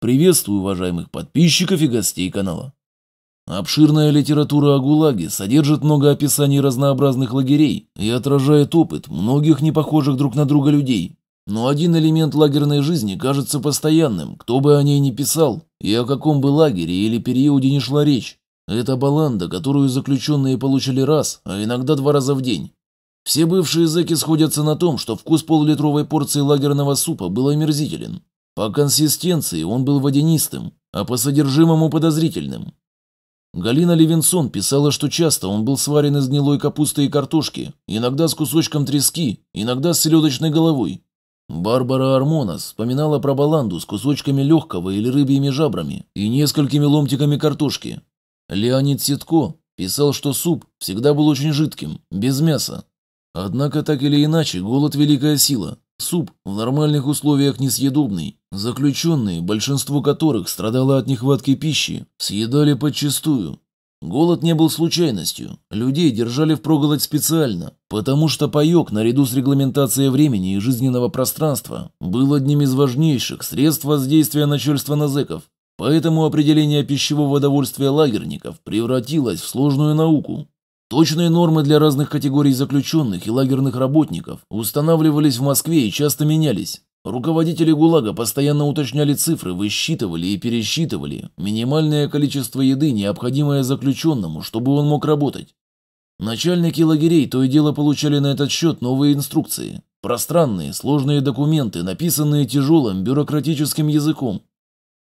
Приветствую уважаемых подписчиков и гостей канала. Обширная литература о ГУЛАГе содержит много описаний разнообразных лагерей и отражает опыт многих непохожих друг на друга людей. Но один элемент лагерной жизни кажется постоянным, кто бы о ней ни писал, и о каком бы лагере или периоде ни шла речь. Это баланда, которую заключенные получили раз, а иногда два раза в день. Все бывшие зэки сходятся на том, что вкус полулитровой порции лагерного супа был омерзителен, по консистенции он был водянистым, а по содержимому подозрительным. Галина Левинсон писала, что часто он был сварен из гнилой капусты и картошки, иногда с кусочком трески, иногда с селедочной головой. Барбара Армонас вспоминала про баланду с кусочками легкого или рыбьими жабрами и несколькими ломтиками картошки. Леонид Ситко писал, что суп всегда был очень жидким, без мяса. Однако так или иначе, голод – великая сила, Суп в нормальных условиях несъедобный. Заключенные, большинство которых страдало от нехватки пищи, съедали подчистую. Голод не был случайностью. Людей держали в проголодь специально, потому что паёк, наряду с регламентацией времени и жизненного пространства, был одним из важнейших средств воздействия начальства на зэков. Поэтому определение пищевого довольствия лагерников превратилось в сложную науку, Точные нормы для разных категорий заключенных и лагерных работников устанавливались в Москве и часто менялись. Руководители ГУЛАГа постоянно уточняли цифры, высчитывали и пересчитывали минимальное количество еды, необходимое заключенному, чтобы он мог работать. Начальники лагерей то и дело получали на этот счет новые инструкции. Пространные, сложные документы, написанные тяжелым бюрократическим языком.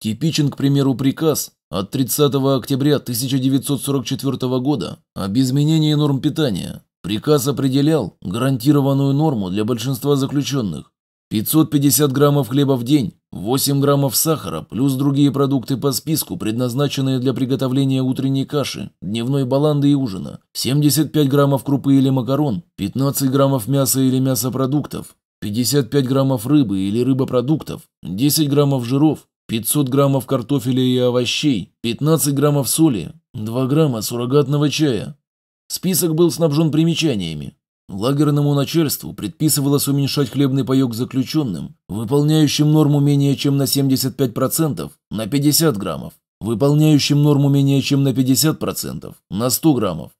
Типичен, к примеру, приказ от 30 октября 1944 года об изменении норм питания приказ определял гарантированную норму для большинства заключенных 550 граммов хлеба в день, 8 граммов сахара плюс другие продукты по списку, предназначенные для приготовления утренней каши, дневной баланды и ужина, 75 граммов крупы или макарон, 15 граммов мяса или мясопродуктов, 55 граммов рыбы или рыбопродуктов, 10 граммов жиров, 500 граммов картофеля и овощей, 15 граммов соли, 2 грамма суррогатного чая. Список был снабжен примечаниями. Лагерному начальству предписывалось уменьшать хлебный паек заключенным, выполняющим норму менее чем на 75%, на 50 граммов, выполняющим норму менее чем на 50%, на 100 граммов.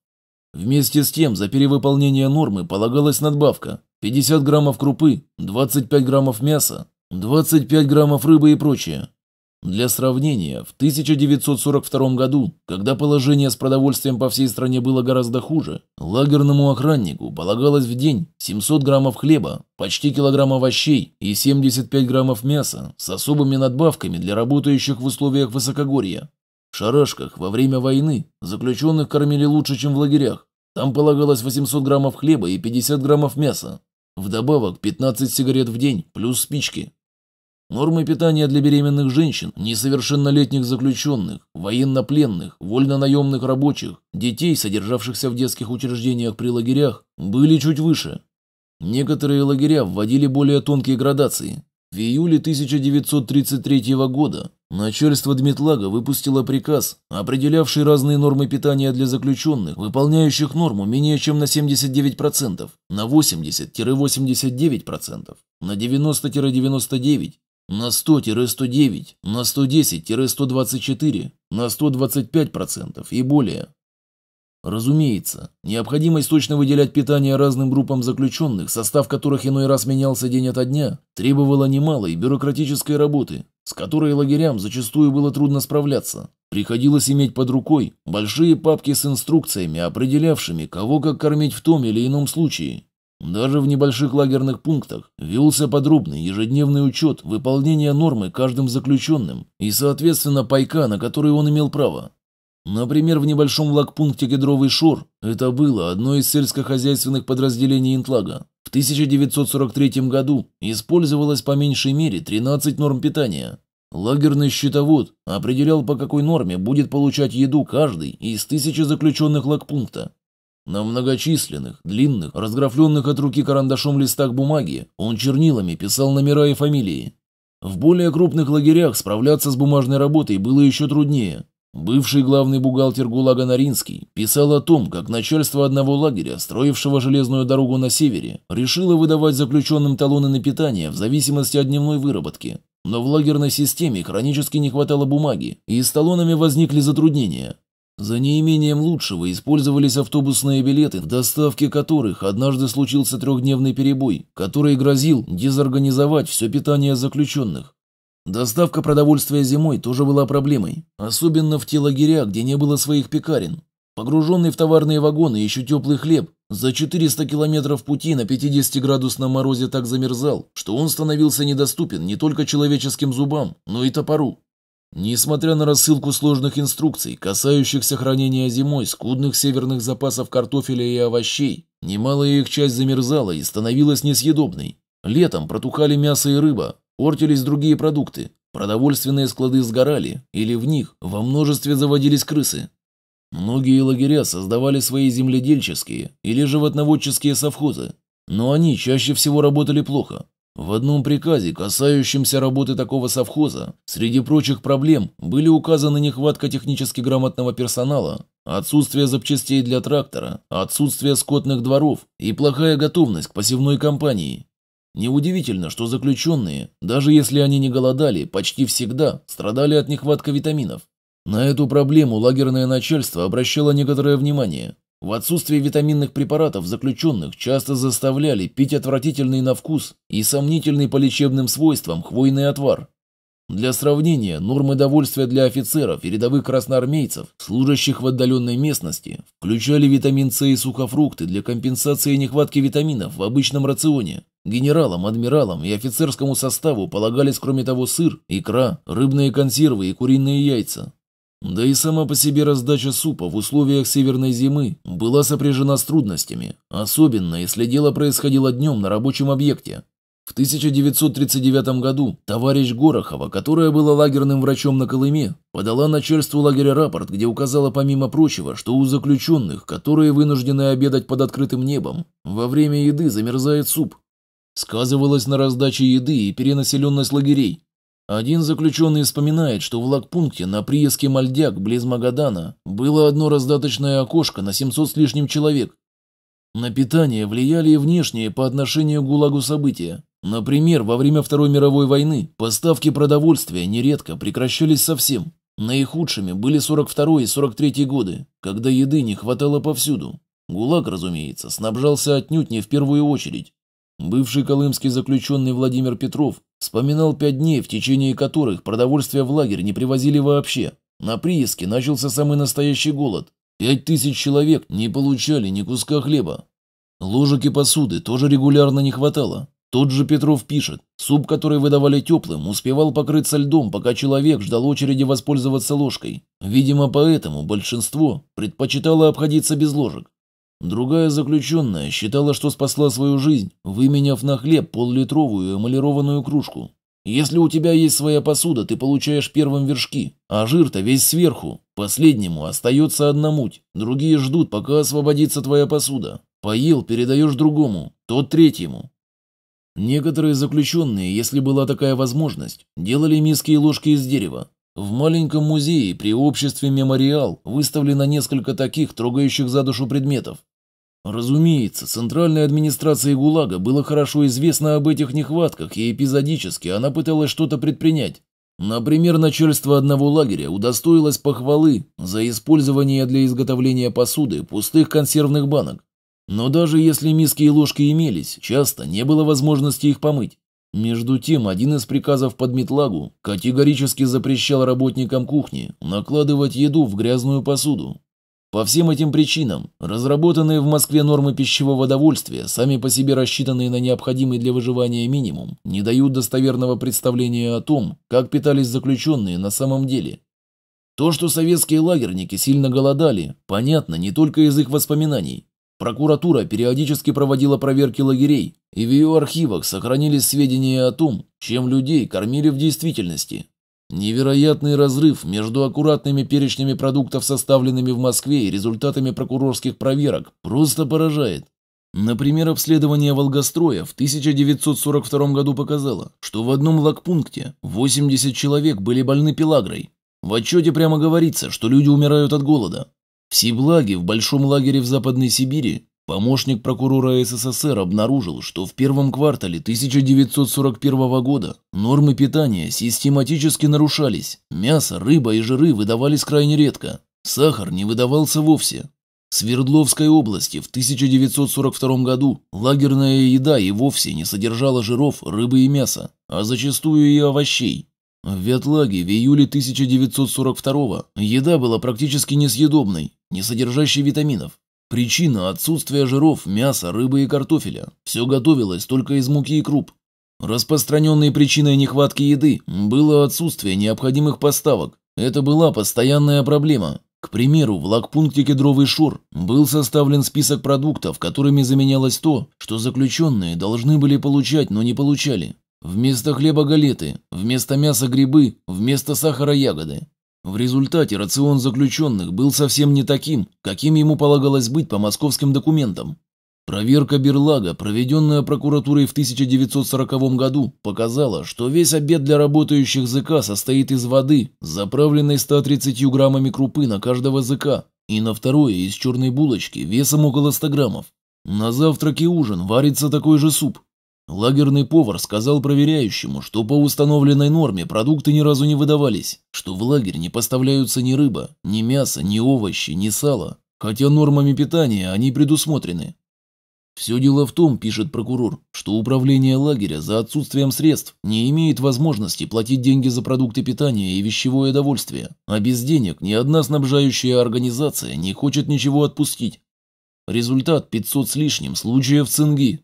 Вместе с тем, за перевыполнение нормы полагалась надбавка 50 граммов крупы, 25 граммов мяса, 25 граммов рыбы и прочее. Для сравнения, в 1942 году, когда положение с продовольствием по всей стране было гораздо хуже, лагерному охраннику полагалось в день 700 граммов хлеба, почти килограмм овощей и 75 граммов мяса с особыми надбавками для работающих в условиях высокогорья. В шарашках во время войны заключенных кормили лучше, чем в лагерях. Там полагалось 800 граммов хлеба и 50 граммов мяса. Вдобавок 15 сигарет в день плюс спички. Нормы питания для беременных женщин, несовершеннолетних заключенных, военнопленных, вольнонаемных рабочих, детей, содержавшихся в детских учреждениях при лагерях, были чуть выше. Некоторые лагеря вводили более тонкие градации. В июле 1933 года начальство Дмитлага выпустило приказ, определявший разные нормы питания для заключенных, выполняющих норму менее чем на 79%, на 80-89%, на 90-99% на 100-109, на 110-124, на 125% и более. Разумеется, необходимость точно выделять питание разным группам заключенных, состав которых иной раз менялся день ото дня, требовала немалой бюрократической работы, с которой лагерям зачастую было трудно справляться. Приходилось иметь под рукой большие папки с инструкциями, определявшими, кого как кормить в том или ином случае, даже в небольших лагерных пунктах велся подробный ежедневный учет выполнения нормы каждым заключенным и, соответственно, пайка, на который он имел право. Например, в небольшом лагпункте Кедровый Шор это было одно из сельскохозяйственных подразделений Интлага. В 1943 году использовалось по меньшей мере 13 норм питания. Лагерный счетовод определял, по какой норме будет получать еду каждый из тысячи заключенных лагпункта. На многочисленных, длинных, разграфленных от руки карандашом листах бумаги он чернилами писал номера и фамилии. В более крупных лагерях справляться с бумажной работой было еще труднее. Бывший главный бухгалтер ГУЛАГа Наринский писал о том, как начальство одного лагеря, строившего железную дорогу на севере, решило выдавать заключенным талоны на питание в зависимости от дневной выработки. Но в лагерной системе хронически не хватало бумаги, и с талонами возникли затруднения. За неимением лучшего использовались автобусные билеты, в доставке которых однажды случился трехдневный перебой, который грозил дезорганизовать все питание заключенных. Доставка продовольствия зимой тоже была проблемой, особенно в те лагеря, где не было своих пекарен. Погруженный в товарные вагоны еще теплый хлеб за 400 километров пути на 50-градусном морозе так замерзал, что он становился недоступен не только человеческим зубам, но и топору. Несмотря на рассылку сложных инструкций, касающихся хранения зимой скудных северных запасов картофеля и овощей, немалая их часть замерзала и становилась несъедобной. Летом протухали мясо и рыба, портились другие продукты, продовольственные склады сгорали, или в них во множестве заводились крысы. Многие лагеря создавали свои земледельческие или животноводческие совхозы, но они чаще всего работали плохо, в одном приказе, касающемся работы такого совхоза, среди прочих проблем были указаны нехватка технически грамотного персонала, отсутствие запчастей для трактора, отсутствие скотных дворов и плохая готовность к посевной кампании. Неудивительно, что заключенные, даже если они не голодали, почти всегда страдали от нехватка витаминов. На эту проблему лагерное начальство обращало некоторое внимание, в отсутствие витаминных препаратов заключенных часто заставляли пить отвратительный на вкус и сомнительный по лечебным свойствам хвойный отвар. Для сравнения, нормы довольствия для офицеров и рядовых красноармейцев, служащих в отдаленной местности, включали витамин С и сухофрукты для компенсации нехватки витаминов в обычном рационе. Генералам, адмиралам и офицерскому составу полагались кроме того сыр, икра, рыбные консервы и куриные яйца. Да и сама по себе раздача супа в условиях северной зимы была сопряжена с трудностями, особенно если дело происходило днем на рабочем объекте. В 1939 году товарищ Горохова, которая была лагерным врачом на Колыме, подала начальству лагеря рапорт, где указала помимо прочего, что у заключенных, которые вынуждены обедать под открытым небом, во время еды замерзает суп. Сказывалось на раздаче еды и перенаселенность лагерей. Один заключенный вспоминает, что в лагпункте на прииске Мальдяк близ Магадана было одно раздаточное окошко на 700 с лишним человек. На питание влияли и внешние по отношению к ГУЛАГу события. Например, во время Второй мировой войны поставки продовольствия нередко прекращались совсем. Наихудшими были 42 и 43 годы, когда еды не хватало повсюду. ГУЛАГ, разумеется, снабжался отнюдь не в первую очередь. Бывший колымский заключенный Владимир Петров вспоминал пять дней, в течение которых продовольствия в лагерь не привозили вообще. На прииске начался самый настоящий голод. Пять тысяч человек не получали ни куска хлеба. Ложек и посуды тоже регулярно не хватало. Тот же Петров пишет, суп, который выдавали теплым, успевал покрыться льдом, пока человек ждал очереди воспользоваться ложкой. Видимо, поэтому большинство предпочитало обходиться без ложек. Другая заключенная считала, что спасла свою жизнь, выменяв на хлеб поллитровую эмалированную кружку. Если у тебя есть своя посуда, ты получаешь первым вершки, а жир-то весь сверху. Последнему остается одна муть, другие ждут, пока освободится твоя посуда. Поел, передаешь другому, тот третьему. Некоторые заключенные, если была такая возможность, делали миски и ложки из дерева. В маленьком музее при обществе «Мемориал» выставлено несколько таких, трогающих за душу предметов. Разумеется, центральной администрации ГУЛАГа было хорошо известно об этих нехватках, и эпизодически она пыталась что-то предпринять. Например, начальство одного лагеря удостоилось похвалы за использование для изготовления посуды пустых консервных банок. Но даже если миски и ложки имелись, часто не было возможности их помыть. Между тем, один из приказов под категорически запрещал работникам кухни накладывать еду в грязную посуду, по всем этим причинам, разработанные в Москве нормы пищевого довольствия, сами по себе рассчитанные на необходимый для выживания минимум, не дают достоверного представления о том, как питались заключенные на самом деле. То, что советские лагерники сильно голодали, понятно не только из их воспоминаний. Прокуратура периодически проводила проверки лагерей, и в ее архивах сохранились сведения о том, чем людей кормили в действительности. Невероятный разрыв между аккуратными перечнями продуктов, составленными в Москве, и результатами прокурорских проверок просто поражает. Например, обследование Волгостроя в 1942 году показало, что в одном лагпункте 80 человек были больны пелагрой. В отчете прямо говорится, что люди умирают от голода. В Сиблаге, в большом лагере в Западной Сибири, Помощник прокурора СССР обнаружил, что в первом квартале 1941 года нормы питания систематически нарушались, мясо, рыба и жиры выдавались крайне редко, сахар не выдавался вовсе. В Свердловской области в 1942 году лагерная еда и вовсе не содержала жиров, рыбы и мяса, а зачастую и овощей. В Ветлаге в июле 1942 еда была практически несъедобной, не содержащей витаминов, Причина – отсутствие жиров, мяса, рыбы и картофеля. Все готовилось только из муки и круп. Распространенной причиной нехватки еды было отсутствие необходимых поставок. Это была постоянная проблема. К примеру, в лагпункте «Кедровый шор» был составлен список продуктов, которыми заменялось то, что заключенные должны были получать, но не получали. Вместо хлеба – галеты, вместо мяса – грибы, вместо сахара – ягоды. В результате рацион заключенных был совсем не таким, каким ему полагалось быть по московским документам. Проверка Берлага, проведенная прокуратурой в 1940 году, показала, что весь обед для работающих ЗК состоит из воды, заправленной 130 граммами крупы на каждого ЗК, и на второе из черной булочки весом около 100 граммов. На завтрак и ужин варится такой же суп, Лагерный повар сказал проверяющему, что по установленной норме продукты ни разу не выдавались, что в лагерь не поставляются ни рыба, ни мясо, ни овощи, ни сало, хотя нормами питания они предусмотрены. Все дело в том, пишет прокурор, что управление лагеря за отсутствием средств не имеет возможности платить деньги за продукты питания и вещевое довольствие, а без денег ни одна снабжающая организация не хочет ничего отпустить. Результат 500 с лишним случаев цинги,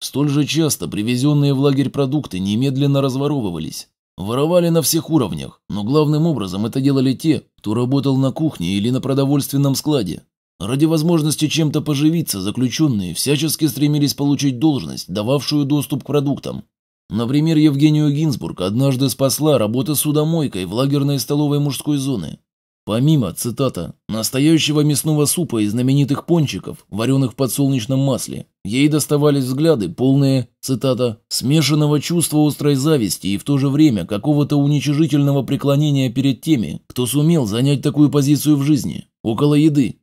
Столь же часто привезенные в лагерь продукты немедленно разворовывались. Воровали на всех уровнях, но главным образом это делали те, кто работал на кухне или на продовольственном складе. Ради возможности чем-то поживиться заключенные всячески стремились получить должность, дававшую доступ к продуктам. Например, Евгению Гинзбург однажды спасла работа судомойкой в лагерной столовой мужской зоны. Помимо, цитата, «настоящего мясного супа и знаменитых пончиков, вареных в подсолнечном масле, ей доставались взгляды, полные, цитата, «смешанного чувства острой зависти и в то же время какого-то уничижительного преклонения перед теми, кто сумел занять такую позицию в жизни, около еды».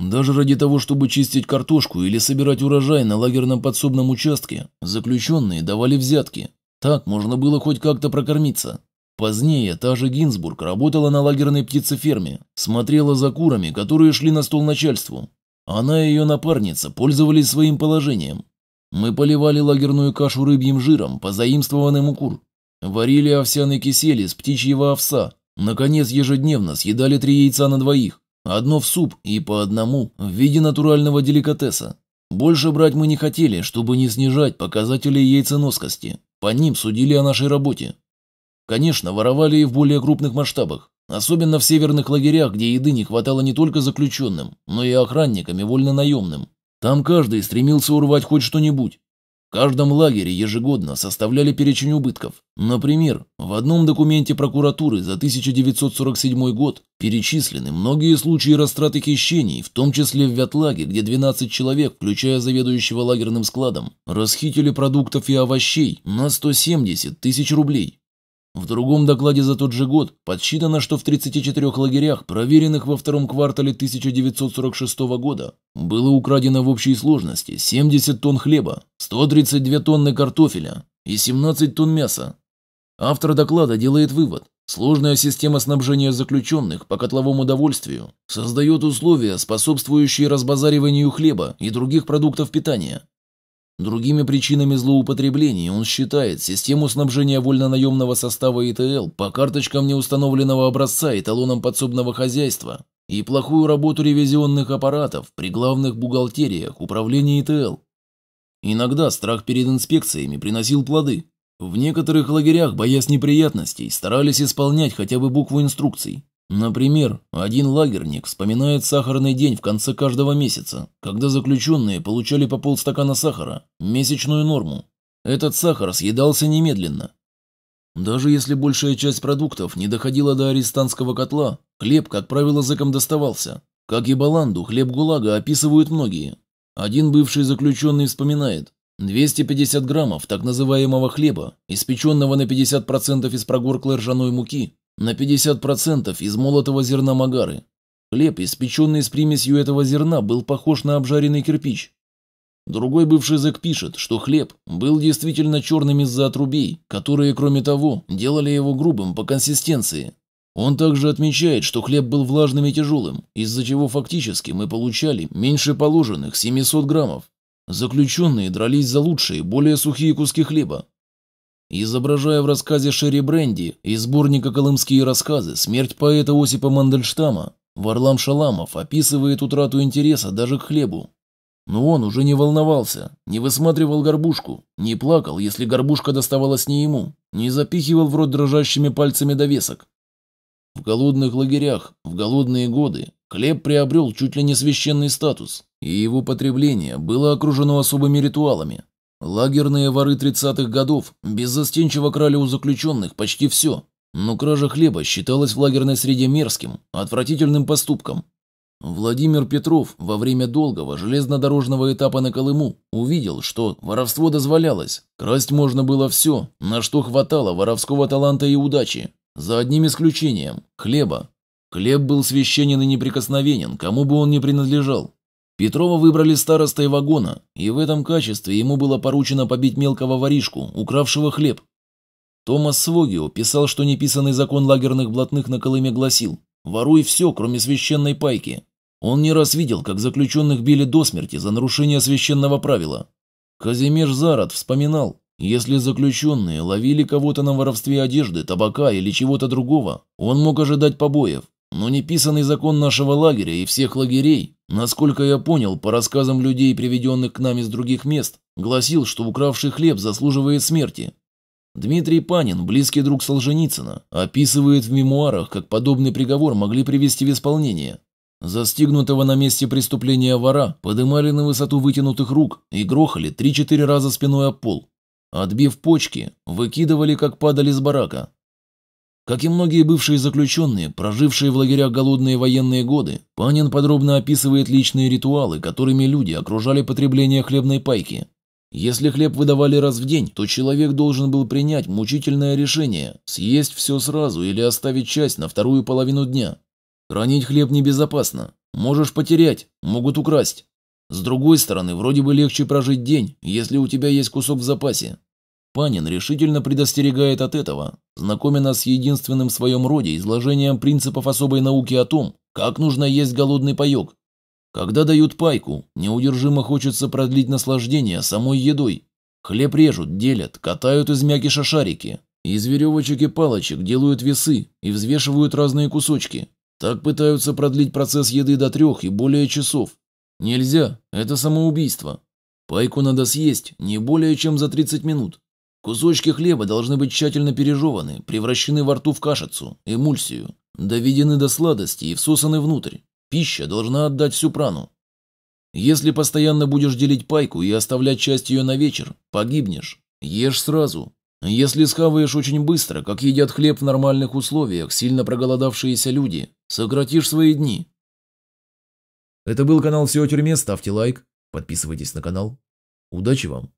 Даже ради того, чтобы чистить картошку или собирать урожай на лагерном подсобном участке, заключенные давали взятки. Так можно было хоть как-то прокормиться. Позднее та же Гинзбург работала на лагерной птицеферме, смотрела за курами, которые шли на стол начальству. Она и ее напарница пользовались своим положением. Мы поливали лагерную кашу рыбьим жиром, позаимствованным у кур. Варили овсяные кисели с птичьего овса. Наконец, ежедневно съедали три яйца на двоих. Одно в суп и по одному в виде натурального деликатеса. Больше брать мы не хотели, чтобы не снижать показатели яйценоскости. По ним судили о нашей работе. Конечно, воровали и в более крупных масштабах. Особенно в северных лагерях, где еды не хватало не только заключенным, но и охранникам и вольнонаемным. Там каждый стремился урвать хоть что-нибудь. В каждом лагере ежегодно составляли перечень убытков. Например, в одном документе прокуратуры за 1947 год перечислены многие случаи растраты хищений, в том числе в Вятлаге, где 12 человек, включая заведующего лагерным складом, расхитили продуктов и овощей на 170 тысяч рублей. В другом докладе за тот же год подсчитано, что в 34 лагерях, проверенных во втором квартале 1946 года, было украдено в общей сложности 70 тонн хлеба, 132 тонны картофеля и 17 тонн мяса. Автор доклада делает вывод, сложная система снабжения заключенных по котловому довольствию создает условия, способствующие разбазариванию хлеба и других продуктов питания, Другими причинами злоупотреблений он считает систему снабжения вольно-наемного состава ИТЛ по карточкам неустановленного образца и талонам подсобного хозяйства и плохую работу ревизионных аппаратов при главных бухгалтериях управления ИТЛ. Иногда страх перед инспекциями приносил плоды. В некоторых лагерях, боясь неприятностей, старались исполнять хотя бы букву инструкций. Например, один лагерник вспоминает сахарный день в конце каждого месяца, когда заключенные получали по полстакана сахара, месячную норму. Этот сахар съедался немедленно. Даже если большая часть продуктов не доходила до арестантского котла, хлеб, как правило, зэкам доставался. Как и баланду, хлеб ГУЛАГа описывают многие. Один бывший заключенный вспоминает, 250 граммов так называемого хлеба, испеченного на 50% из прогорклой ржаной муки, на 50% из молотого зерна магары. Хлеб, испеченный с примесью этого зерна, был похож на обжаренный кирпич. Другой бывший зэк пишет, что хлеб был действительно черным из-за отрубей, которые, кроме того, делали его грубым по консистенции. Он также отмечает, что хлеб был влажным и тяжелым, из-за чего фактически мы получали меньше положенных 700 граммов. Заключенные дрались за лучшие, более сухие куски хлеба, Изображая в рассказе Шерри Бренди из сборника «Колымские рассказы» смерть поэта Осипа Мандельштама, Варлам Шаламов описывает утрату интереса даже к хлебу. Но он уже не волновался, не высматривал горбушку, не плакал, если горбушка доставалась не ему, не запихивал в рот дрожащими пальцами довесок. В голодных лагерях, в голодные годы, хлеб приобрел чуть ли не священный статус, и его потребление было окружено особыми ритуалами, Лагерные воры 30-х годов беззастенчиво крали у заключенных почти все, но кража хлеба считалась в лагерной среде мерзким, отвратительным поступком. Владимир Петров во время долгого железнодорожного этапа на Колыму увидел, что воровство дозволялось, красть можно было все, на что хватало воровского таланта и удачи, за одним исключением – хлеба. Хлеб был священен и неприкосновенен, кому бы он ни принадлежал, Петрова выбрали старостой вагона, и в этом качестве ему было поручено побить мелкого воришку, укравшего хлеб. Томас Свогио писал, что неписанный закон лагерных блатных на Колыме гласил «Воруй все, кроме священной пайки». Он не раз видел, как заключенных били до смерти за нарушение священного правила. Казимир Зарат вспоминал, если заключенные ловили кого-то на воровстве одежды, табака или чего-то другого, он мог ожидать побоев, но неписанный закон нашего лагеря и всех лагерей Насколько я понял, по рассказам людей, приведенных к нам из других мест, гласил, что укравший хлеб заслуживает смерти. Дмитрий Панин, близкий друг Солженицына, описывает в мемуарах, как подобный приговор могли привести в исполнение. Застигнутого на месте преступления вора подымали на высоту вытянутых рук и грохали 3-4 раза спиной об пол. Отбив почки, выкидывали, как падали с барака, как и многие бывшие заключенные, прожившие в лагерях голодные военные годы, Панин подробно описывает личные ритуалы, которыми люди окружали потребление хлебной пайки. Если хлеб выдавали раз в день, то человек должен был принять мучительное решение – съесть все сразу или оставить часть на вторую половину дня. Хранить хлеб небезопасно. Можешь потерять, могут украсть. С другой стороны, вроде бы легче прожить день, если у тебя есть кусок в запасе. Панин решительно предостерегает от этого, знакомя нас с единственным в своем роде изложением принципов особой науки о том, как нужно есть голодный паек. Когда дают пайку, неудержимо хочется продлить наслаждение самой едой. Хлеб режут, делят, катают из мякиша шарики, из веревочек и палочек делают весы и взвешивают разные кусочки. Так пытаются продлить процесс еды до трех и более часов. Нельзя, это самоубийство. Пайку надо съесть не более чем за 30 минут, Кусочки хлеба должны быть тщательно пережеваны, превращены во рту в кашицу, эмульсию, доведены до сладости и всосаны внутрь. Пища должна отдать всю прану. Если постоянно будешь делить пайку и оставлять часть ее на вечер, погибнешь. Ешь сразу. Если схаваешь очень быстро, как едят хлеб в нормальных условиях, сильно проголодавшиеся люди, сократишь свои дни. Это был канал «Все о тюрьме», ставьте лайк, подписывайтесь на канал. Удачи вам!